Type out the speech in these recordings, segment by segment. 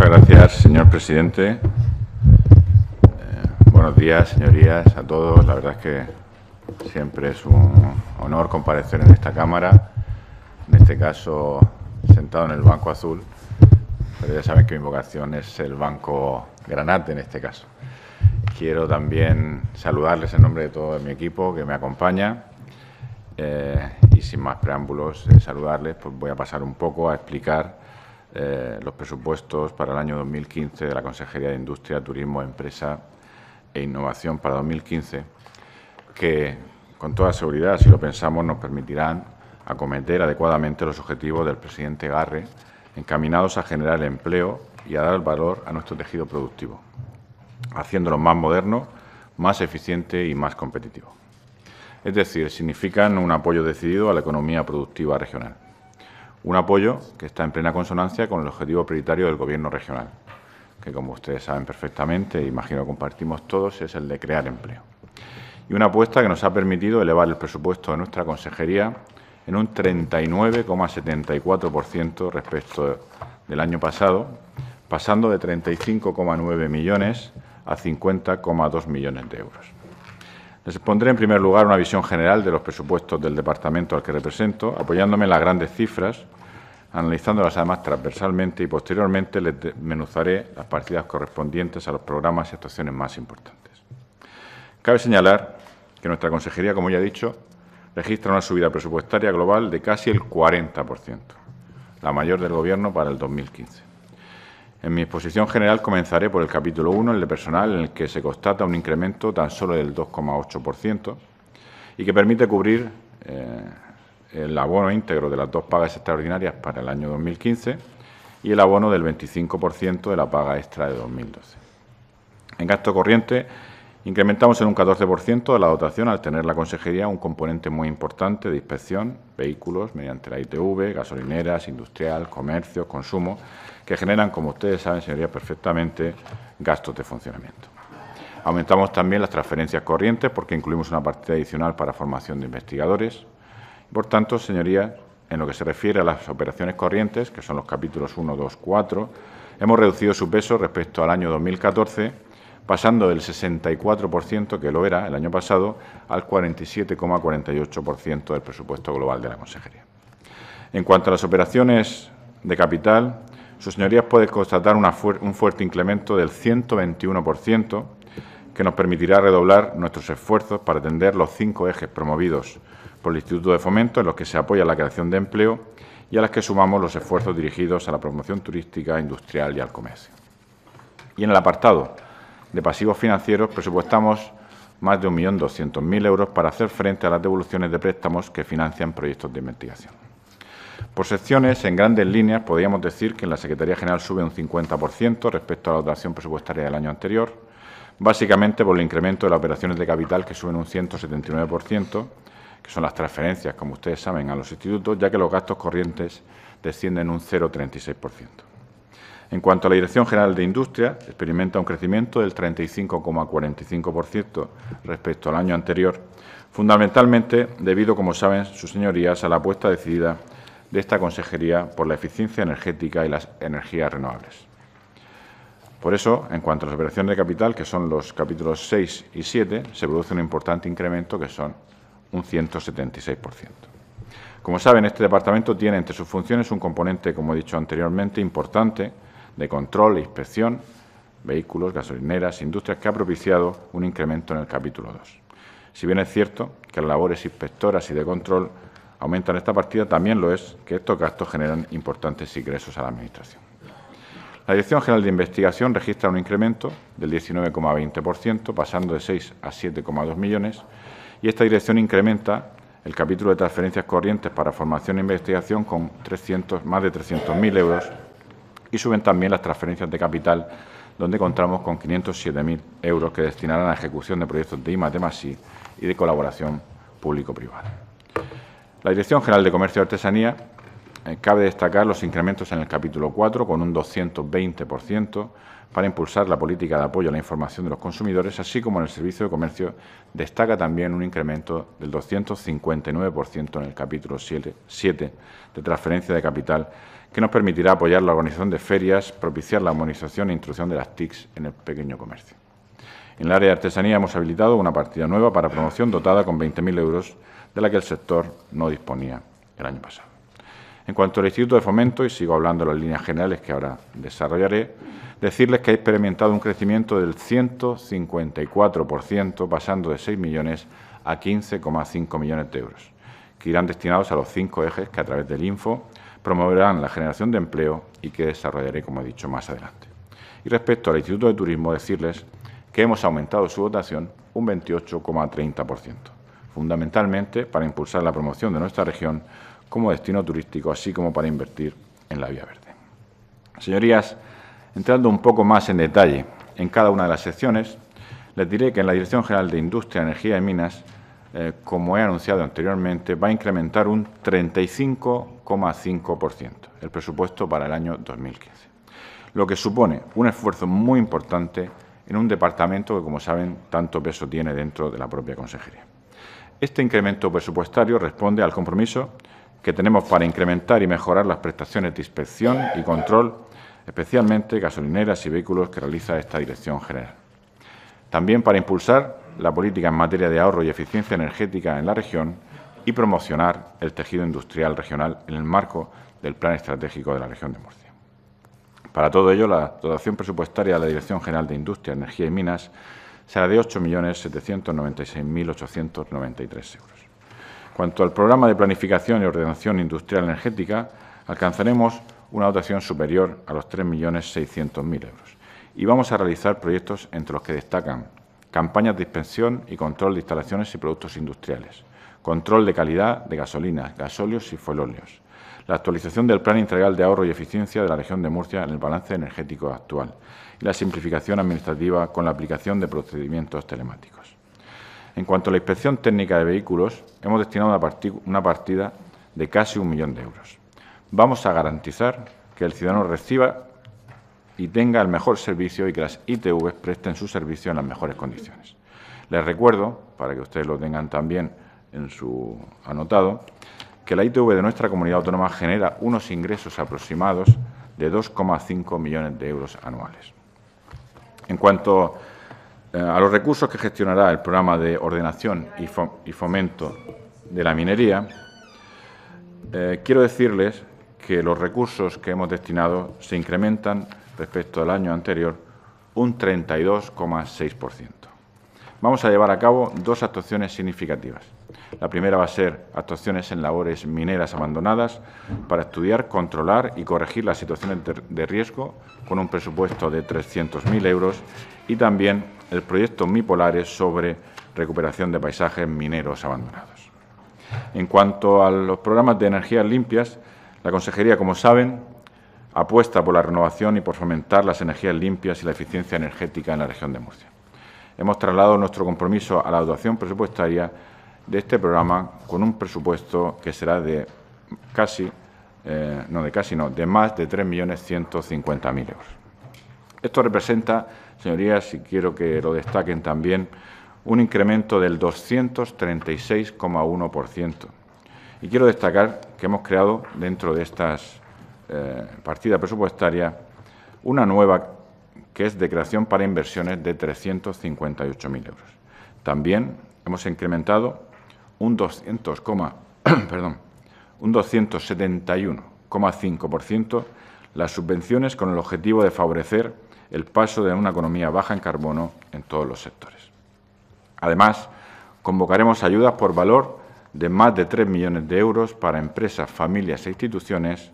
Muchas gracias, señor presidente. Eh, buenos días, señorías, a todos. La verdad es que siempre es un honor comparecer en esta Cámara, en este caso sentado en el Banco Azul, pero ya saben que mi vocación es el Banco Granate en este caso. Quiero también saludarles en nombre de todo mi equipo que me acompaña eh, y sin más preámbulos, eh, saludarles, pues voy a pasar un poco a explicar eh, los presupuestos para el año 2015 de la Consejería de Industria, Turismo, Empresa e Innovación para 2015, que con toda seguridad, si lo pensamos, nos permitirán acometer adecuadamente los objetivos del presidente Garre encaminados a generar empleo y a dar valor a nuestro tejido productivo, haciéndolo más moderno, más eficiente y más competitivo. Es decir, significan un apoyo decidido a la economía productiva regional. Un apoyo que está en plena consonancia con el objetivo prioritario del Gobierno regional, que como ustedes saben perfectamente, imagino compartimos todos, es el de crear empleo. Y una apuesta que nos ha permitido elevar el presupuesto de nuestra consejería en un 39,74% respecto del año pasado, pasando de 35,9 millones a 50,2 millones de euros. Les pondré en primer lugar una visión general de los presupuestos del departamento al que represento, apoyándome en las grandes cifras analizándolas además transversalmente y posteriormente les desmenuzaré las partidas correspondientes a los programas y actuaciones más importantes. Cabe señalar que nuestra consejería, como ya he dicho, registra una subida presupuestaria global de casi el 40%, la mayor del Gobierno para el 2015. En mi exposición general comenzaré por el capítulo 1, el de personal, en el que se constata un incremento tan solo del 2,8% y que permite cubrir eh, el abono íntegro de las dos pagas extraordinarias para el año 2015 y el abono del 25% de la paga extra de 2012. En gasto corriente, incrementamos en un 14% de la dotación al tener la Consejería un componente muy importante de inspección, vehículos mediante la ITV, gasolineras, industrial, comercio, consumo, que generan, como ustedes saben, señorías, perfectamente gastos de funcionamiento. Aumentamos también las transferencias corrientes porque incluimos una partida adicional para formación de investigadores, por tanto, señorías, en lo que se refiere a las operaciones corrientes, que son los capítulos 1, 2, 4, hemos reducido su peso respecto al año 2014, pasando del 64%, que lo era el año pasado, al 47,48% del presupuesto global de la Consejería. En cuanto a las operaciones de capital, sus señorías pueden constatar un fuerte incremento del 121%, que nos permitirá redoblar nuestros esfuerzos para atender los cinco ejes promovidos por el Instituto de Fomento, en los que se apoya la creación de empleo y a las que sumamos los esfuerzos dirigidos a la promoción turística, industrial y al comercio. Y en el apartado de pasivos financieros presupuestamos más de 1.200.000 euros para hacer frente a las devoluciones de préstamos que financian proyectos de investigación. Por secciones, en grandes líneas, podríamos decir que en la Secretaría General sube un 50% respecto a la dotación presupuestaria del año anterior, básicamente por el incremento de las operaciones de capital que suben un 179%, que son las transferencias, como ustedes saben, a los institutos, ya que los gastos corrientes descienden un 0,36%. En cuanto a la Dirección General de Industria, experimenta un crecimiento del 35,45% respecto al año anterior, fundamentalmente debido, como saben sus señorías, a la apuesta decidida de esta Consejería por la eficiencia energética y las energías renovables. Por eso, en cuanto a las operaciones de capital, que son los capítulos 6 y 7, se produce un importante incremento que son un 176%. Como saben, este departamento tiene entre sus funciones un componente, como he dicho anteriormente, importante de control e inspección, vehículos, gasolineras, industrias, que ha propiciado un incremento en el capítulo 2. Si bien es cierto que las labores inspectoras y de control aumentan esta partida, también lo es que estos gastos generan importantes ingresos a la Administración. La Dirección General de Investigación registra un incremento del 19,20%, pasando de 6 a 7,2 millones, y esta dirección incrementa el capítulo de transferencias corrientes para formación e investigación con más de 300.000 euros y suben también las transferencias de capital, donde contamos con 507.000 euros que destinarán a la ejecución de proyectos de IMA, y de colaboración público-privada. La Dirección General de Comercio y Artesanía eh, cabe destacar los incrementos en el capítulo 4 con un 220% para impulsar la política de apoyo a la información de los consumidores, así como en el servicio de comercio destaca también un incremento del 259% en el capítulo 7, de transferencia de capital, que nos permitirá apoyar la organización de ferias, propiciar la armonización e instrucción de las TICs en el pequeño comercio. En el área de artesanía hemos habilitado una partida nueva para promoción dotada con 20.000 euros, de la que el sector no disponía el año pasado. En cuanto al Instituto de Fomento, y sigo hablando de las líneas generales que ahora desarrollaré, decirles que ha experimentado un crecimiento del 154%, pasando de 6 millones a 15,5 millones de euros, que irán destinados a los cinco ejes que a través del INFO promoverán la generación de empleo y que desarrollaré, como he dicho, más adelante. Y respecto al Instituto de Turismo, decirles que hemos aumentado su dotación un 28,30%, fundamentalmente para impulsar la promoción de nuestra región como destino turístico, así como para invertir en la vía verde. Señorías, entrando un poco más en detalle en cada una de las secciones, les diré que en la Dirección General de Industria, Energía y Minas, eh, como he anunciado anteriormente, va a incrementar un 35,5% el presupuesto para el año 2015, lo que supone un esfuerzo muy importante en un departamento que, como saben, tanto peso tiene dentro de la propia consejería. Este incremento presupuestario responde al compromiso que tenemos para incrementar y mejorar las prestaciones de inspección y control, especialmente gasolineras y vehículos que realiza esta Dirección General. También para impulsar la política en materia de ahorro y eficiencia energética en la región y promocionar el tejido industrial regional en el marco del Plan Estratégico de la Región de Murcia. Para todo ello, la dotación presupuestaria de la Dirección General de Industria, Energía y Minas será de 8.796.893 euros cuanto al programa de planificación y ordenación industrial energética, alcanzaremos una dotación superior a los 3.600.000 euros. Y vamos a realizar proyectos entre los que destacan campañas de inspección y control de instalaciones y productos industriales, control de calidad de gasolinas, gasóleos y folóleos, la actualización del Plan Integral de Ahorro y Eficiencia de la Región de Murcia en el balance energético actual y la simplificación administrativa con la aplicación de procedimientos telemáticos. En cuanto a la inspección técnica de vehículos, hemos destinado una, partida de casi un millón de euros. Vamos a garantizar que el ciudadano reciba y tenga el mejor servicio y que las ITV presten su servicio en las mejores condiciones. Les recuerdo, para que ustedes lo tengan también en su anotado, que la ITV de nuestra comunidad autónoma genera unos ingresos aproximados de 2,5 millones de euros anuales. En cuanto eh, a los recursos que gestionará el programa de ordenación y, fomento de la minería, eh, quiero decirles que los recursos que hemos destinado se incrementan respecto al año anterior un 32,6%. Vamos a llevar a cabo dos actuaciones significativas. La primera va a ser actuaciones en labores mineras abandonadas para estudiar, controlar y corregir las situaciones de riesgo con un presupuesto de 300.000 euros y también el proyecto Mipolares sobre recuperación de paisajes mineros abandonados. En cuanto a los programas de energías limpias, la Consejería, como saben, apuesta por la renovación y por fomentar las energías limpias y la eficiencia energética en la región de Murcia. Hemos trasladado nuestro compromiso a la dotación presupuestaria de este programa con un presupuesto que será de casi, eh, no de casi, no, de más de 3.150.000 euros. Esto representa, señorías, y quiero que lo destaquen también, un incremento del 236,1%. Y quiero destacar que hemos creado dentro de estas eh, partida partidas presupuestarias una nueva que es de creación para inversiones de 358.000 euros. También hemos incrementado un 200, perdón, un 271,5% las subvenciones con el objetivo de favorecer el paso de una economía baja en carbono en todos los sectores. Además, convocaremos ayudas por valor de más de 3 millones de euros para empresas, familias e instituciones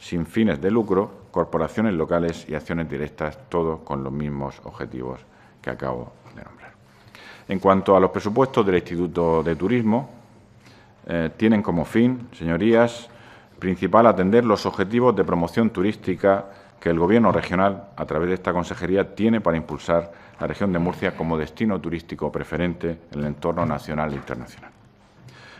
sin fines de lucro, corporaciones locales y acciones directas, todo con los mismos objetivos que acabo de nombrar. En cuanto a los presupuestos del Instituto de Turismo, eh, tienen como fin, señorías, principal atender los objetivos de promoción turística que el Gobierno regional, a través de esta consejería, tiene para impulsar la región de Murcia como destino turístico preferente en el entorno nacional e internacional.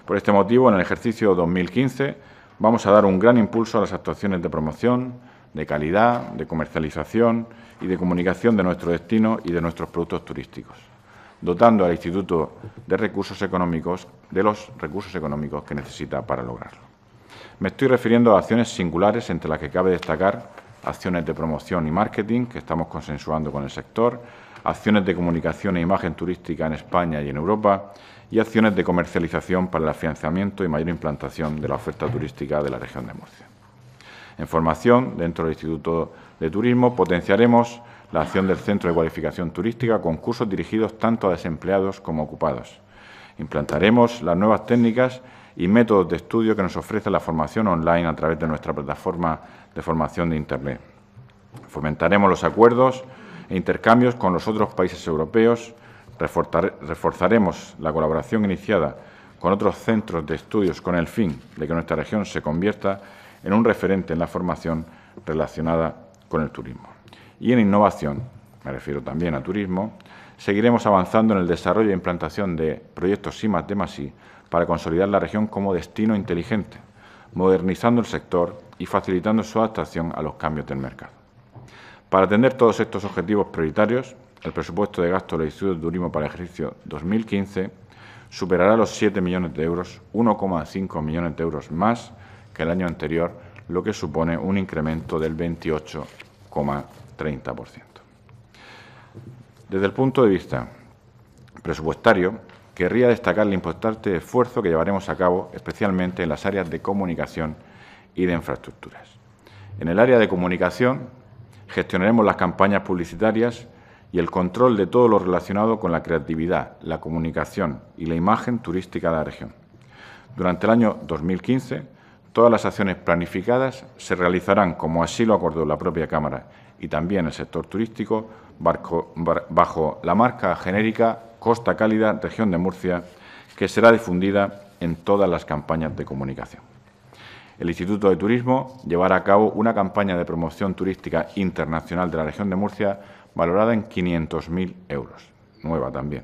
Por este motivo, en el ejercicio 2015 vamos a dar un gran impulso a las actuaciones de promoción, de calidad, de comercialización y de comunicación de nuestro destino y de nuestros productos turísticos dotando al Instituto de Recursos Económicos de los recursos económicos que necesita para lograrlo. Me estoy refiriendo a acciones singulares, entre las que cabe destacar acciones de promoción y marketing que estamos consensuando con el sector, acciones de comunicación e imagen turística en España y en Europa y acciones de comercialización para el afianzamiento y mayor implantación de la oferta turística de la región de Murcia. En formación, dentro del Instituto de Turismo, potenciaremos la acción del Centro de Cualificación Turística con cursos dirigidos tanto a desempleados como a ocupados. Implantaremos las nuevas técnicas y métodos de estudio que nos ofrece la formación online a través de nuestra plataforma de formación de Internet. Fomentaremos los acuerdos e intercambios con los otros países europeos, reforzaremos la colaboración iniciada con otros centros de estudios con el fin de que nuestra región se convierta en un referente en la formación relacionada con el turismo y en innovación, me refiero también a turismo, seguiremos avanzando en el desarrollo e implantación de proyectos SIMAS de para consolidar la región como destino inteligente, modernizando el sector y facilitando su adaptación a los cambios del mercado. Para atender todos estos objetivos prioritarios, el presupuesto de gasto del Instituto de Turismo para el ejercicio 2015 superará los 7 millones de euros, 1,5 millones de euros más que el año anterior, lo que supone un incremento del 28,5%. 30%. Desde el punto de vista presupuestario, querría destacar el importante esfuerzo que llevaremos a cabo, especialmente en las áreas de comunicación y de infraestructuras. En el área de comunicación, gestionaremos las campañas publicitarias y el control de todo lo relacionado con la creatividad, la comunicación y la imagen turística de la región. Durante el año 2015, todas las acciones planificadas se realizarán como así lo acordó la propia Cámara y también el sector turístico bajo la marca genérica Costa Cálida, Región de Murcia, que será difundida en todas las campañas de comunicación. El Instituto de Turismo llevará a cabo una campaña de promoción turística internacional de la Región de Murcia valorada en 500.000 euros, nueva también.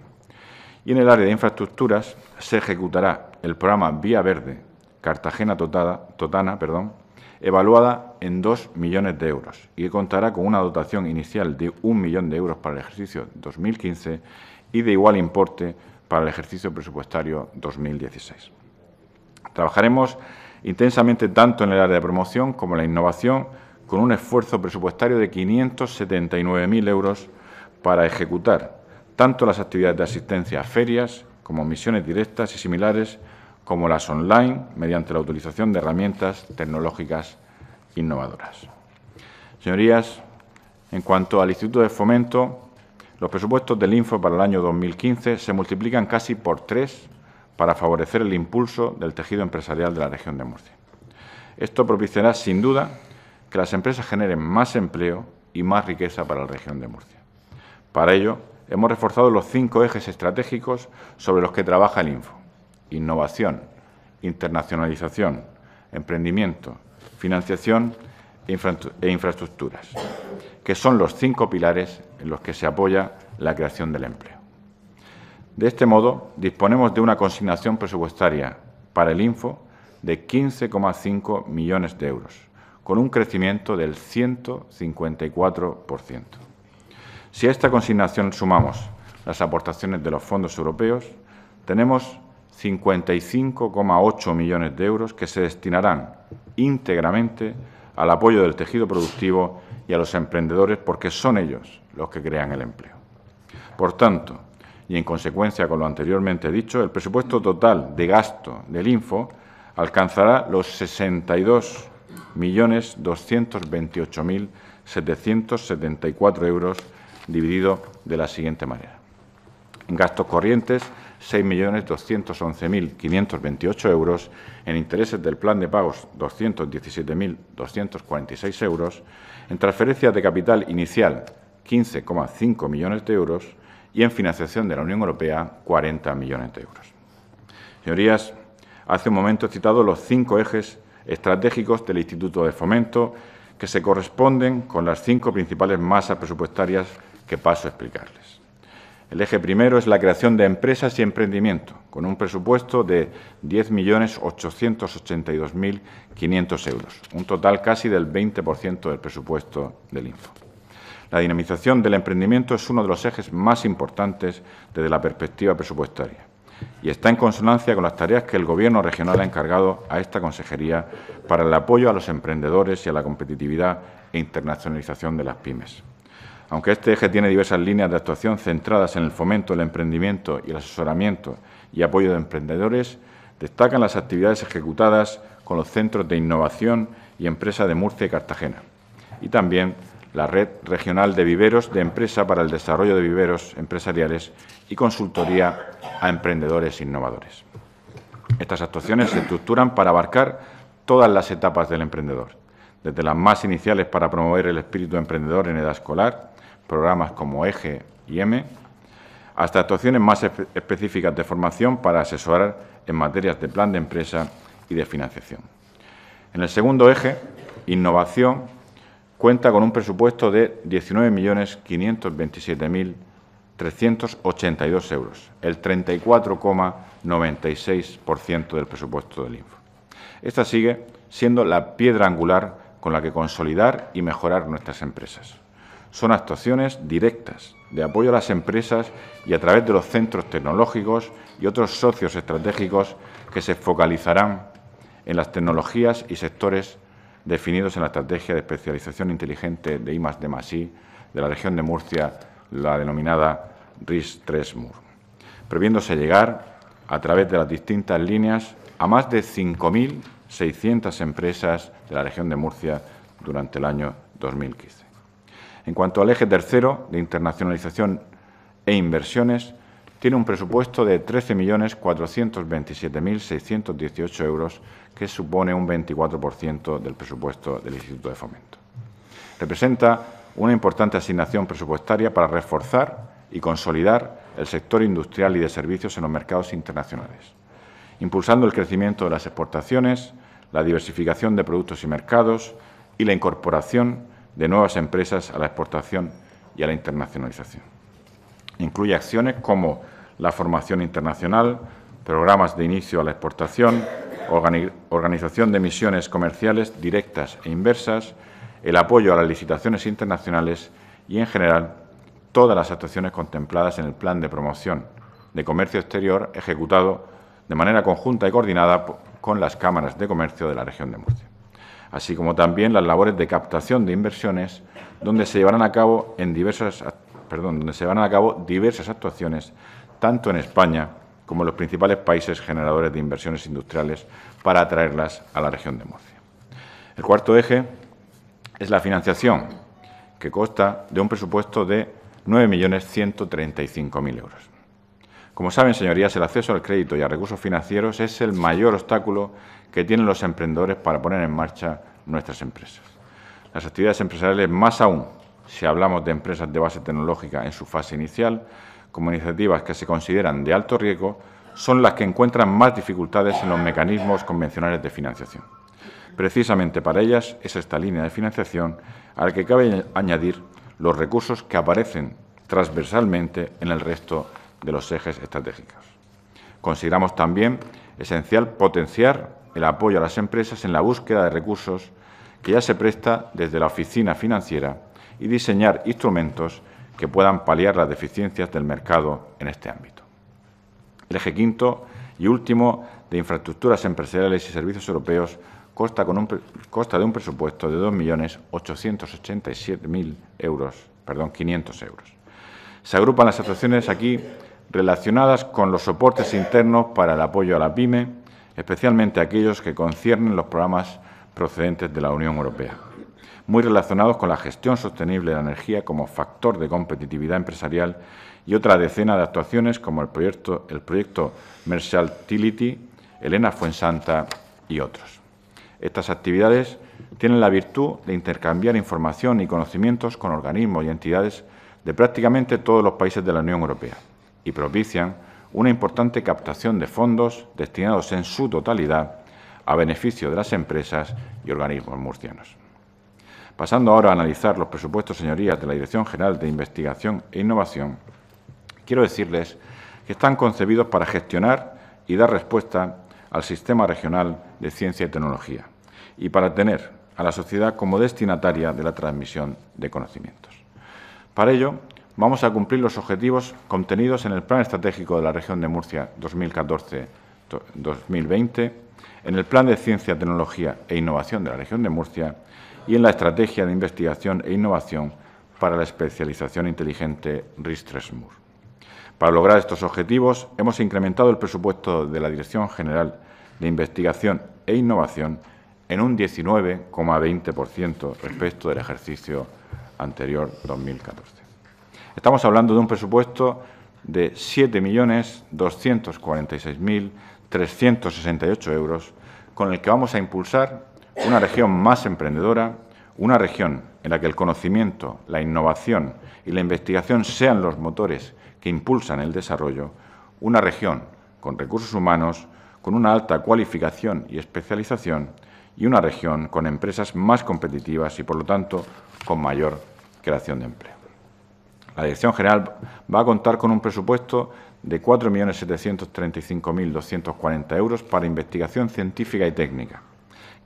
Y en el área de infraestructuras se ejecutará el programa Vía Verde Cartagena Totana, Totana perdón, evaluada en 2 millones de euros y que contará con una dotación inicial de 1 millón de euros para el ejercicio 2015 y de igual importe para el ejercicio presupuestario 2016. Trabajaremos intensamente tanto en el área de promoción como en la innovación con un esfuerzo presupuestario de 579.000 euros para ejecutar tanto las actividades de asistencia a ferias como misiones directas y similares como las online, mediante la utilización de herramientas tecnológicas innovadoras. Señorías, en cuanto al Instituto de Fomento, los presupuestos del INFO para el año 2015 se multiplican casi por tres para favorecer el impulso del tejido empresarial de la región de Murcia. Esto propiciará, sin duda, que las empresas generen más empleo y más riqueza para la región de Murcia. Para ello, hemos reforzado los cinco ejes estratégicos sobre los que trabaja el INFO innovación, internacionalización, emprendimiento, financiación e, e infraestructuras, que son los cinco pilares en los que se apoya la creación del empleo. De este modo, disponemos de una consignación presupuestaria para el INFO de 15,5 millones de euros, con un crecimiento del 154%. Si a esta consignación sumamos las aportaciones de los fondos europeos, tenemos 55,8 millones de euros que se destinarán íntegramente al apoyo del tejido productivo y a los emprendedores porque son ellos los que crean el empleo. Por tanto, y en consecuencia con lo anteriormente dicho, el presupuesto total de gasto del Info alcanzará los 62.228.774 euros dividido de la siguiente manera. En gastos corrientes 6.211.528 euros, en intereses del plan de pagos 217.246 euros, en transferencias de capital inicial 15,5 millones de euros y en financiación de la Unión Europea 40 millones de euros. Señorías, hace un momento he citado los cinco ejes estratégicos del Instituto de Fomento que se corresponden con las cinco principales masas presupuestarias que paso a explicarles. El eje primero es la creación de empresas y emprendimiento, con un presupuesto de 10.882.500 euros, un total casi del 20% del presupuesto del Info. La dinamización del emprendimiento es uno de los ejes más importantes desde la perspectiva presupuestaria y está en consonancia con las tareas que el Gobierno regional ha encargado a esta consejería para el apoyo a los emprendedores y a la competitividad e internacionalización de las pymes. Aunque este eje tiene diversas líneas de actuación centradas en el fomento, del emprendimiento y el asesoramiento y apoyo de emprendedores, destacan las actividades ejecutadas con los centros de innovación y empresa de Murcia y Cartagena, y también la Red Regional de Viveros de Empresa para el Desarrollo de Viveros Empresariales y Consultoría a Emprendedores Innovadores. Estas actuaciones se estructuran para abarcar todas las etapas del emprendedor, desde las más iniciales para promover el espíritu emprendedor en edad escolar, programas como EGE y M, hasta actuaciones más específicas de formación para asesorar en materias de plan de empresa y de financiación. En el segundo eje, innovación, cuenta con un presupuesto de 19.527.382 euros, el 34,96% del presupuesto del INFO. Esta sigue siendo la piedra angular con la que consolidar y mejorar nuestras empresas. Son actuaciones directas de apoyo a las empresas y a través de los centros tecnológicos y otros socios estratégicos que se focalizarán en las tecnologías y sectores definidos en la estrategia de especialización inteligente de IMAS de Masí de la región de Murcia, la denominada RIS-3-MUR, previéndose llegar a través de las distintas líneas a más de 5.600 empresas de la región de Murcia durante el año 2015. En cuanto al eje tercero de internacionalización e inversiones, tiene un presupuesto de 13.427.618 euros, que supone un 24% del presupuesto del Instituto de Fomento. Representa una importante asignación presupuestaria para reforzar y consolidar el sector industrial y de servicios en los mercados internacionales, impulsando el crecimiento de las exportaciones, la diversificación de productos y mercados y la incorporación de nuevas empresas a la exportación y a la internacionalización. Incluye acciones como la formación internacional, programas de inicio a la exportación, organización de misiones comerciales directas e inversas, el apoyo a las licitaciones internacionales y, en general, todas las actuaciones contempladas en el Plan de Promoción de Comercio Exterior ejecutado de manera conjunta y coordinada con las cámaras de comercio de la región de Murcia así como también las labores de captación de inversiones, donde se llevarán a cabo, en diversas, perdón, donde se a cabo diversas actuaciones, tanto en España como en los principales países generadores de inversiones industriales, para atraerlas a la región de Murcia. El cuarto eje es la financiación, que consta de un presupuesto de 9.135.000 euros. Como saben, señorías, el acceso al crédito y a recursos financieros es el mayor obstáculo que tienen los emprendedores para poner en marcha nuestras empresas. Las actividades empresariales, más aún si hablamos de empresas de base tecnológica en su fase inicial, como iniciativas que se consideran de alto riesgo, son las que encuentran más dificultades en los mecanismos convencionales de financiación. Precisamente para ellas es esta línea de financiación a la que cabe añadir los recursos que aparecen transversalmente en el resto de de los ejes estratégicos. Consideramos también esencial potenciar el apoyo a las empresas en la búsqueda de recursos que ya se presta desde la oficina financiera y diseñar instrumentos que puedan paliar las deficiencias del mercado en este ámbito. El eje quinto y último de infraestructuras empresariales y servicios europeos consta, con un, consta de un presupuesto de 2.887.000 euros, perdón, 500 euros. Se agrupan las actuaciones aquí relacionadas con los soportes internos para el apoyo a la PyME, especialmente aquellos que conciernen los programas procedentes de la Unión Europea, muy relacionados con la gestión sostenible de la energía como factor de competitividad empresarial y otra decena de actuaciones como el proyecto, el Elena Fuensanta y otros. Estas actividades tienen la virtud de intercambiar información y conocimientos con organismos y entidades de prácticamente todos los países de la Unión Europea y propician una importante captación de fondos destinados en su totalidad a beneficio de las empresas y organismos murcianos. Pasando ahora a analizar los presupuestos, señorías, de la Dirección General de Investigación e Innovación, quiero decirles que están concebidos para gestionar y dar respuesta al sistema regional de ciencia y tecnología y para tener a la sociedad como destinataria de la transmisión de conocimientos. Para ello, vamos a cumplir los objetivos contenidos en el Plan Estratégico de la Región de Murcia 2014-2020, en el Plan de Ciencia, Tecnología e Innovación de la Región de Murcia y en la Estrategia de Investigación e Innovación para la Especialización Inteligente RIS-3MUR. Para lograr estos objetivos, hemos incrementado el presupuesto de la Dirección General de Investigación e Innovación en un 19,20% respecto del ejercicio anterior 2014. Estamos hablando de un presupuesto de 7.246.368 euros, con el que vamos a impulsar una región más emprendedora, una región en la que el conocimiento, la innovación y la investigación sean los motores que impulsan el desarrollo, una región con recursos humanos, con una alta cualificación y especialización, y una región con empresas más competitivas y, por lo tanto, con mayor creación de empleo. La Dirección General va a contar con un presupuesto de 4.735.240 euros para investigación científica y técnica,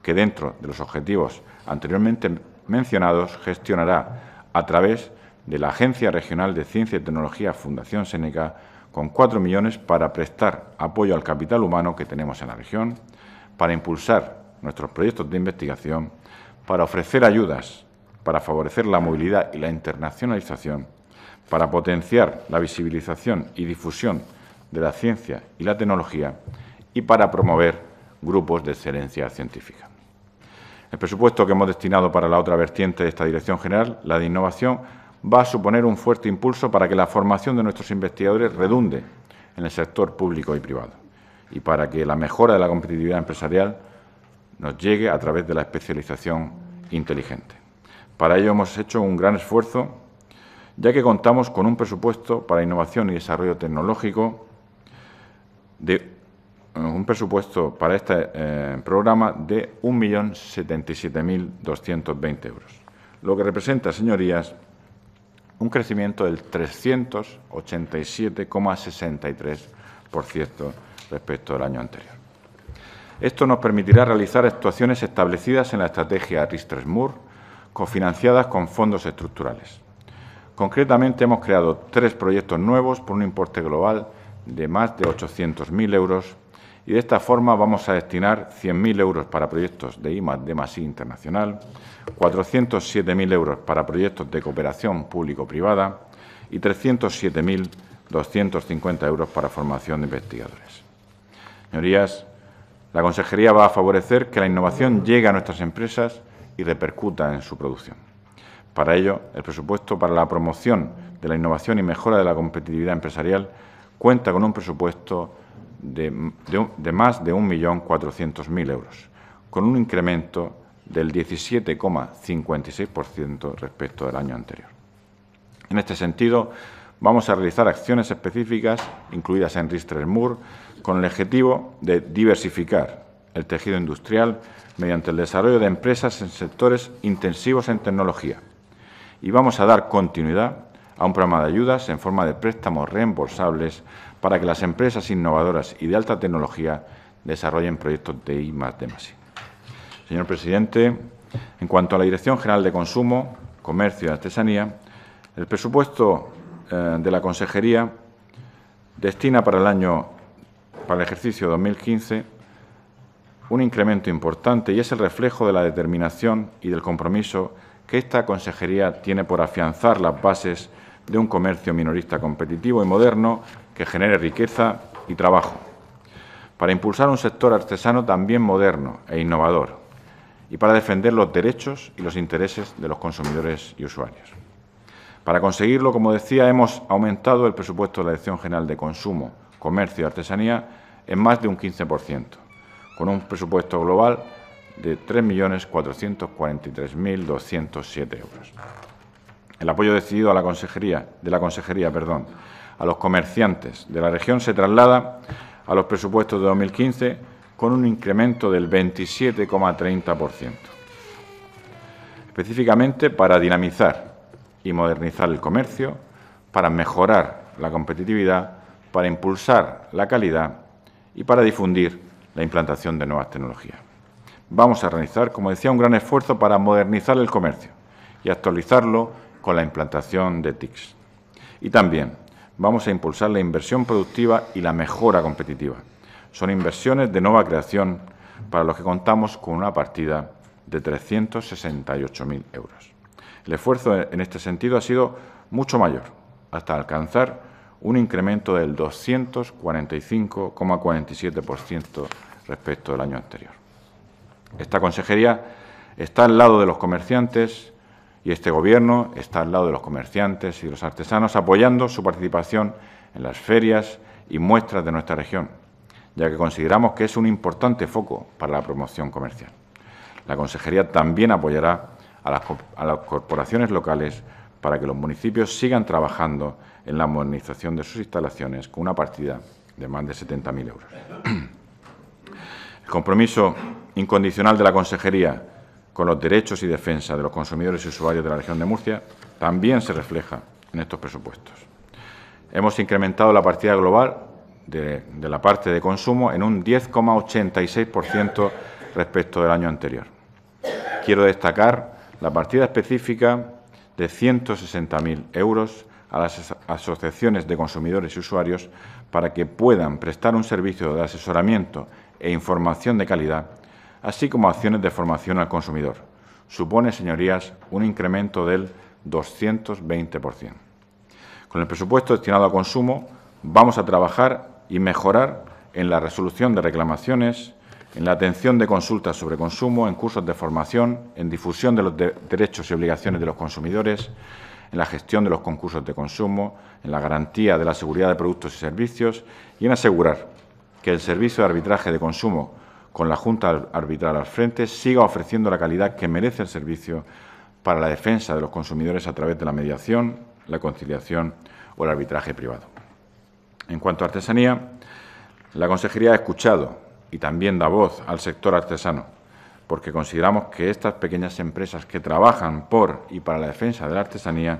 que dentro de los objetivos anteriormente mencionados gestionará a través de la Agencia Regional de Ciencia y Tecnología Fundación Seneca con 4 millones para prestar apoyo al capital humano que tenemos en la región, para impulsar nuestros proyectos de investigación, para ofrecer ayudas, para favorecer la movilidad y la internacionalización para potenciar la visibilización y difusión de la ciencia y la tecnología y para promover grupos de excelencia científica. El presupuesto que hemos destinado para la otra vertiente de esta Dirección General, la de Innovación, va a suponer un fuerte impulso para que la formación de nuestros investigadores redunde en el sector público y privado y para que la mejora de la competitividad empresarial nos llegue a través de la especialización inteligente. Para ello hemos hecho un gran esfuerzo ya que contamos con un presupuesto para innovación y desarrollo tecnológico de eh, un presupuesto para este eh, programa de 1.077.220 euros, lo que representa, señorías, un crecimiento del 387,63% respecto al año anterior. Esto nos permitirá realizar actuaciones establecidas en la estrategia RIS-3MUR, cofinanciadas con fondos estructurales. Concretamente, hemos creado tres proyectos nuevos por un importe global de más de 800.000 euros y de esta forma vamos a destinar 100.000 euros para proyectos de IMA de Masí Internacional, 407.000 euros para proyectos de cooperación público-privada y 307.250 euros para formación de investigadores. Señorías, la Consejería va a favorecer que la innovación llegue a nuestras empresas y repercuta en su producción. Para ello, el presupuesto para la promoción de la innovación y mejora de la competitividad empresarial cuenta con un presupuesto de, de, más de 1.400.000 euros, con un incremento del 17,56% respecto del año anterior. En este sentido, vamos a realizar acciones específicas, incluidas en Ristres-Mur, con el objetivo de diversificar el tejido industrial mediante el desarrollo de empresas en sectores intensivos en tecnología, y vamos a dar continuidad a un programa de ayudas en forma de préstamos reembolsables para que las empresas innovadoras y de alta tecnología desarrollen proyectos de I Señor presidente, en cuanto a la Dirección General de Consumo, Comercio y Artesanía, el presupuesto eh, de la Consejería destina para el año para el ejercicio 2015 un incremento importante y es el reflejo de la determinación y del compromiso que esta consejería tiene por afianzar las bases de un comercio minorista competitivo y moderno que genere riqueza y trabajo, para impulsar un sector artesano también moderno e innovador y para defender los derechos y los intereses de los consumidores y usuarios. Para conseguirlo, como decía, hemos aumentado el presupuesto de la Dirección General de Consumo, Comercio y Artesanía en más de un 15%, con un presupuesto global de 3.443.207 euros. El apoyo decidido a la consejería, de la consejería perdón, a los comerciantes de la región se traslada a los presupuestos de 2015 con un incremento del 27,30%. Específicamente para dinamizar y modernizar el comercio, para mejorar la competitividad, para impulsar la calidad y para difundir la implantación de nuevas tecnologías vamos a realizar, como decía, un gran esfuerzo para modernizar el comercio y actualizarlo con la implantación de TICs. Y también vamos a impulsar la inversión productiva y la mejora competitiva. Son inversiones de nueva creación para los que contamos con una partida de 368.000 euros. El esfuerzo en este sentido ha sido mucho mayor, hasta alcanzar un incremento del 245,47% respecto del año anterior. Esta consejería está al lado de los comerciantes y este Gobierno está al lado de los comerciantes y los artesanos, apoyando su participación en las ferias y muestras de nuestra región, ya que consideramos que es un importante foco para la promoción comercial. La Consejería también apoyará a las, a las corporaciones locales para que los municipios sigan trabajando en la modernización de sus instalaciones con una partida de más de 70.000 euros. El compromiso incondicional de la Consejería con los derechos y defensa de los consumidores y usuarios de la región de Murcia también se refleja en estos presupuestos. Hemos incrementado la partida global de, la parte de consumo en un 10,86% respecto del año anterior. Quiero destacar la partida específica de 160.000 euros a las asociaciones de consumidores y usuarios para que puedan prestar un servicio de asesoramiento e información de calidad así como acciones de formación al consumidor. Supone, señorías, un incremento del 220%. Con el presupuesto destinado a consumo vamos a trabajar y mejorar en la resolución de reclamaciones, en la atención de consultas sobre consumo, en cursos de formación, en difusión de los derechos y obligaciones de los consumidores, en la gestión de los concursos de consumo, en la garantía de la seguridad de productos y servicios y en asegurar que el servicio de arbitraje de consumo con la Junta Arbitral al frente, siga ofreciendo la calidad que merece el servicio para la defensa de los consumidores a través de la mediación, la conciliación o el arbitraje privado. En cuanto a artesanía, la Consejería ha escuchado y también da voz al sector artesano, porque consideramos que estas pequeñas empresas que trabajan por y para la defensa de la artesanía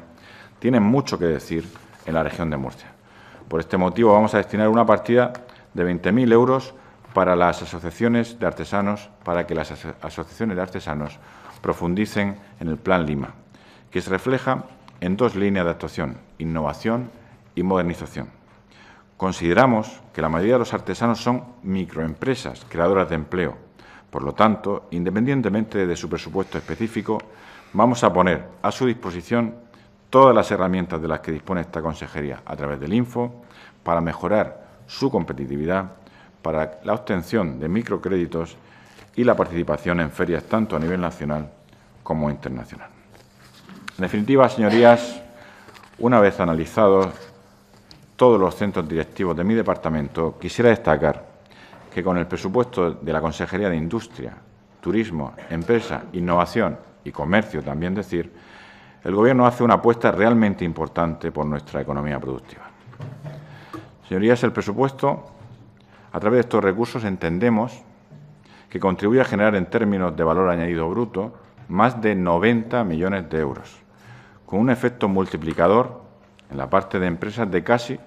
tienen mucho que decir en la región de Murcia. Por este motivo vamos a destinar una partida de 20.000 euros para las asociaciones de artesanos, para que las asociaciones de artesanos profundicen en el Plan Lima, que se refleja en dos líneas de actuación, innovación y modernización. Consideramos que la mayoría de los artesanos son microempresas creadoras de empleo. Por lo tanto, independientemente de su presupuesto específico, vamos a poner a su disposición todas las herramientas de las que dispone esta consejería a través del Info para mejorar su competitividad para la obtención de microcréditos y la participación en ferias tanto a nivel nacional como internacional. En definitiva, señorías, una vez analizados todos los centros directivos de mi departamento, quisiera destacar que con el presupuesto de la Consejería de Industria, Turismo, Empresa, Innovación y Comercio, también decir, el Gobierno hace una apuesta realmente importante por nuestra economía productiva. Señorías, el presupuesto a través de estos recursos entendemos que contribuye a generar en términos de valor añadido bruto más de 90 millones de euros, con un efecto multiplicador en la parte de empresas de casi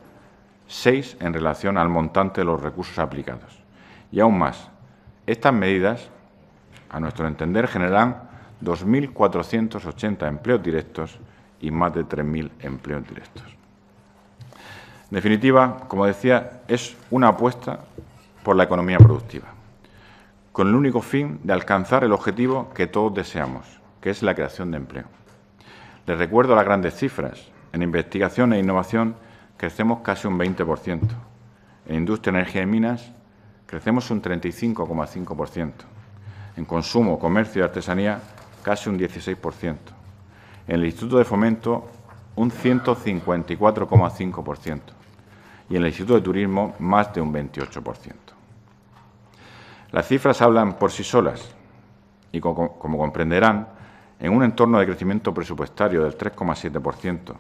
6 en relación al montante de los recursos aplicados. Y aún más, estas medidas, a nuestro entender, generarán 2.480 empleos directos y más de 3.000 empleos directos definitiva, como decía, es una apuesta por la economía productiva, con el único fin de alcanzar el objetivo que todos deseamos, que es la creación de empleo. Les recuerdo las grandes cifras. En investigación e innovación crecemos casi un 20%. En industria, energía y minas crecemos un 35,5%. En consumo, comercio y artesanía casi un 16%. En el Instituto de Fomento un 154,5% y en el Instituto de Turismo más de un 28%. Las cifras hablan por sí solas y, como, comprenderán, en un entorno de crecimiento presupuestario del 3,7%,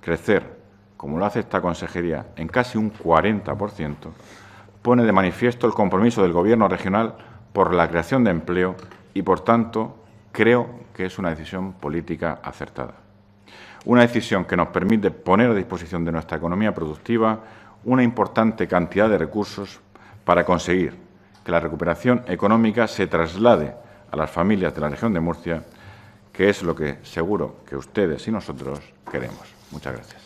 crecer, como lo hace esta consejería, en casi un 40%, pone de manifiesto el compromiso del Gobierno regional por la creación de empleo y, por tanto, creo que es una decisión política acertada. Una decisión que nos permite poner a disposición de nuestra economía productiva una importante cantidad de recursos para conseguir que la recuperación económica se traslade a las familias de la región de Murcia, que es lo que seguro que ustedes y nosotros queremos. Muchas gracias.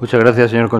Muchas gracias, señor